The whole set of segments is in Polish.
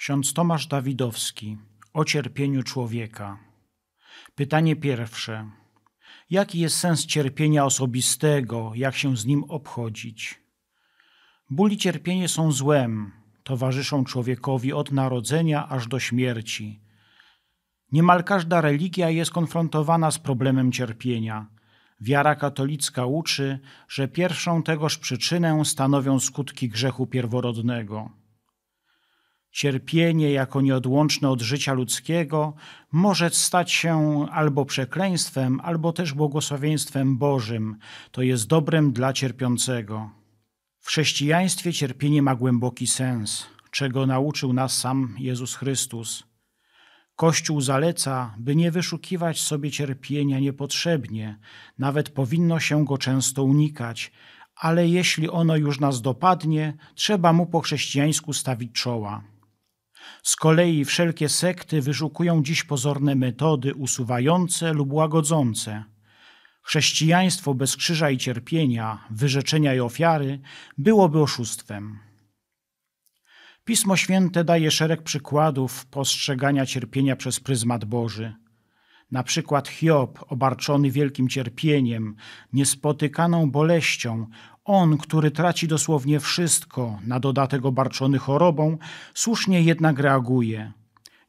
Ksiądz Tomasz Dawidowski o cierpieniu człowieka. Pytanie pierwsze. Jaki jest sens cierpienia osobistego, jak się z nim obchodzić? Ból i cierpienie są złem, towarzyszą człowiekowi od narodzenia aż do śmierci. Niemal każda religia jest konfrontowana z problemem cierpienia. Wiara katolicka uczy, że pierwszą tegoż przyczynę stanowią skutki grzechu pierworodnego. Cierpienie jako nieodłączne od życia ludzkiego może stać się albo przekleństwem, albo też błogosławieństwem Bożym, to jest dobrem dla cierpiącego. W chrześcijaństwie cierpienie ma głęboki sens, czego nauczył nas sam Jezus Chrystus. Kościół zaleca, by nie wyszukiwać sobie cierpienia niepotrzebnie, nawet powinno się go często unikać, ale jeśli ono już nas dopadnie, trzeba mu po chrześcijańsku stawić czoła. Z kolei wszelkie sekty wyszukują dziś pozorne metody usuwające lub łagodzące. Chrześcijaństwo bez krzyża i cierpienia, wyrzeczenia i ofiary byłoby oszustwem. Pismo Święte daje szereg przykładów postrzegania cierpienia przez pryzmat Boży. Na przykład Hiob, obarczony wielkim cierpieniem, niespotykaną boleścią, on, który traci dosłownie wszystko, na dodatek obarczony chorobą, słusznie jednak reaguje.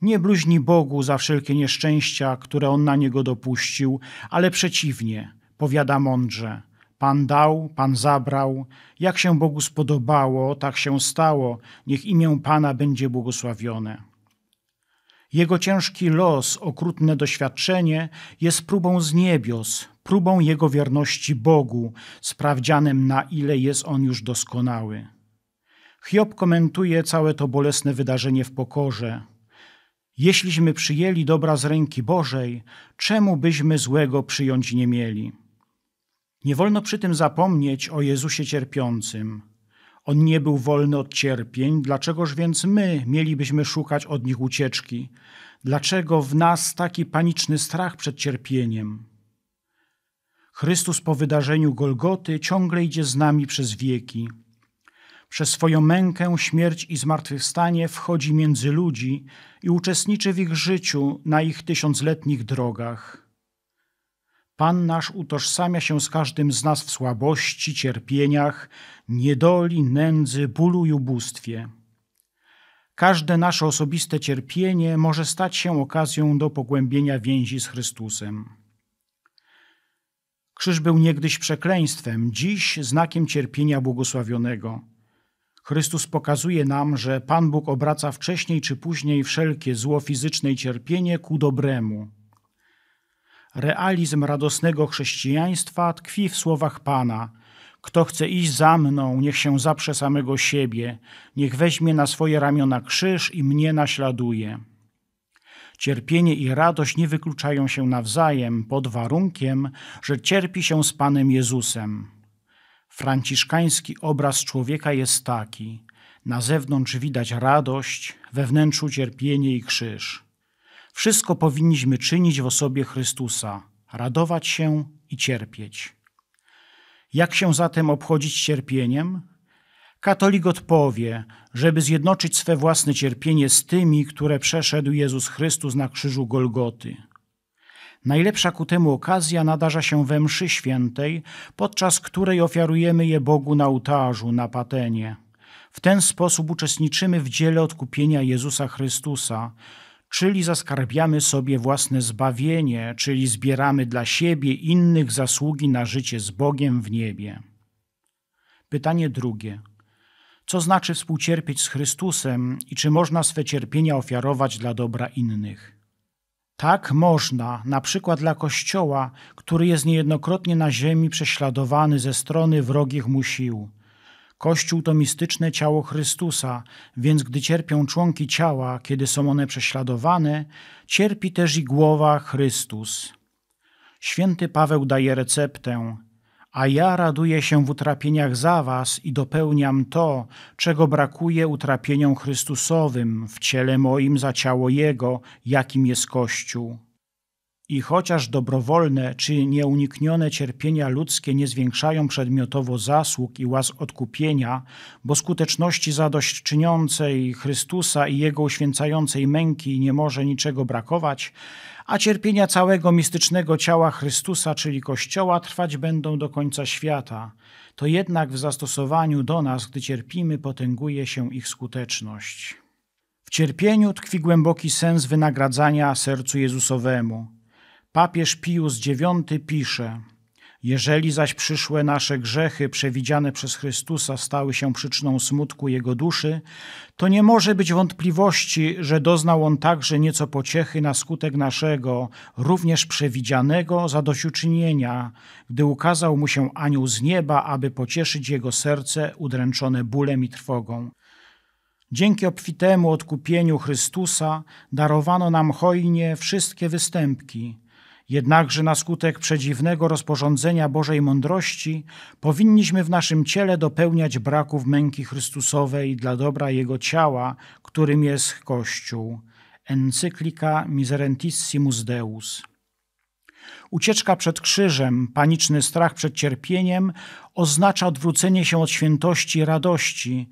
Nie bluźni Bogu za wszelkie nieszczęścia, które on na niego dopuścił, ale przeciwnie, powiada mądrze. Pan dał, Pan zabrał. Jak się Bogu spodobało, tak się stało. Niech imię Pana będzie błogosławione. Jego ciężki los, okrutne doświadczenie jest próbą z niebios, próbą jego wierności Bogu, sprawdzianem na ile jest on już doskonały. Hiob komentuje całe to bolesne wydarzenie w pokorze. Jeśliśmy przyjęli dobra z ręki Bożej, czemu byśmy złego przyjąć nie mieli? Nie wolno przy tym zapomnieć o Jezusie cierpiącym. On nie był wolny od cierpień, dlaczegoż więc my mielibyśmy szukać od nich ucieczki? Dlaczego w nas taki paniczny strach przed cierpieniem? Chrystus po wydarzeniu Golgoty ciągle idzie z nami przez wieki. Przez swoją mękę, śmierć i zmartwychwstanie wchodzi między ludzi i uczestniczy w ich życiu na ich tysiącletnich drogach. Pan nasz utożsamia się z każdym z nas w słabości, cierpieniach, niedoli, nędzy, bólu i ubóstwie. Każde nasze osobiste cierpienie może stać się okazją do pogłębienia więzi z Chrystusem. Krzyż był niegdyś przekleństwem, dziś znakiem cierpienia błogosławionego. Chrystus pokazuje nam, że Pan Bóg obraca wcześniej czy później wszelkie zło fizyczne i cierpienie ku dobremu. Realizm radosnego chrześcijaństwa tkwi w słowach Pana – kto chce iść za mną, niech się zaprze samego siebie, niech weźmie na swoje ramiona krzyż i mnie naśladuje. Cierpienie i radość nie wykluczają się nawzajem pod warunkiem, że cierpi się z Panem Jezusem. Franciszkański obraz człowieka jest taki: na zewnątrz widać radość, we wnętrzu cierpienie i krzyż. Wszystko powinniśmy czynić w osobie Chrystusa, radować się i cierpieć. Jak się zatem obchodzić cierpieniem? Katolik odpowie, żeby zjednoczyć swe własne cierpienie z tymi, które przeszedł Jezus Chrystus na krzyżu Golgoty. Najlepsza ku temu okazja nadarza się we mszy świętej, podczas której ofiarujemy je Bogu na ołtarzu, na patenie. W ten sposób uczestniczymy w dziele odkupienia Jezusa Chrystusa, czyli zaskarbiamy sobie własne zbawienie, czyli zbieramy dla siebie innych zasługi na życie z Bogiem w niebie. Pytanie drugie co znaczy współcierpieć z Chrystusem i czy można swe cierpienia ofiarować dla dobra innych. Tak można, na przykład dla Kościoła, który jest niejednokrotnie na ziemi prześladowany ze strony wrogich mu sił. Kościół to mistyczne ciało Chrystusa, więc gdy cierpią członki ciała, kiedy są one prześladowane, cierpi też i głowa Chrystus. Święty Paweł daje receptę – a ja raduję się w utrapieniach za was i dopełniam to, czego brakuje utrapieniom Chrystusowym w ciele moim za ciało Jego, jakim jest Kościół. I chociaż dobrowolne czy nieuniknione cierpienia ludzkie nie zwiększają przedmiotowo zasług i łas odkupienia, bo skuteczności zadośćczyniącej Chrystusa i Jego uświęcającej męki nie może niczego brakować, a cierpienia całego mistycznego ciała Chrystusa, czyli Kościoła, trwać będą do końca świata, to jednak w zastosowaniu do nas, gdy cierpimy, potęguje się ich skuteczność. W cierpieniu tkwi głęboki sens wynagradzania sercu Jezusowemu – Papież Pius IX pisze: Jeżeli zaś przyszłe nasze grzechy przewidziane przez Chrystusa stały się przyczyną smutku jego duszy, to nie może być wątpliwości, że doznał on także nieco pociechy na skutek naszego, również przewidzianego zadośćuczynienia, gdy ukazał mu się anioł z nieba, aby pocieszyć jego serce udręczone bólem i trwogą. Dzięki obfitemu odkupieniu Chrystusa darowano nam hojnie wszystkie występki, Jednakże na skutek przedziwnego rozporządzenia Bożej mądrości powinniśmy w naszym ciele dopełniać braków męki Chrystusowej dla dobra Jego ciała, którym jest Kościół. Encyklika Miserentissimus Deus. Ucieczka przed krzyżem, paniczny strach przed cierpieniem oznacza odwrócenie się od świętości i radości,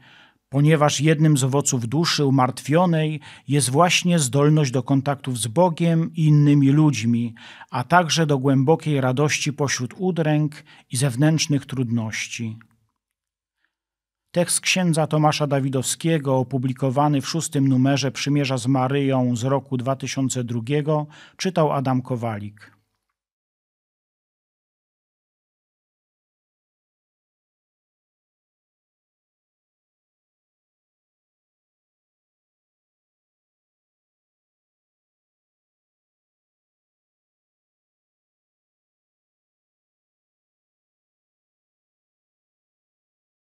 ponieważ jednym z owoców duszy umartwionej jest właśnie zdolność do kontaktów z Bogiem i innymi ludźmi, a także do głębokiej radości pośród udręk i zewnętrznych trudności. Tekst księdza Tomasza Dawidowskiego, opublikowany w szóstym numerze Przymierza z Maryją z roku 2002, czytał Adam Kowalik.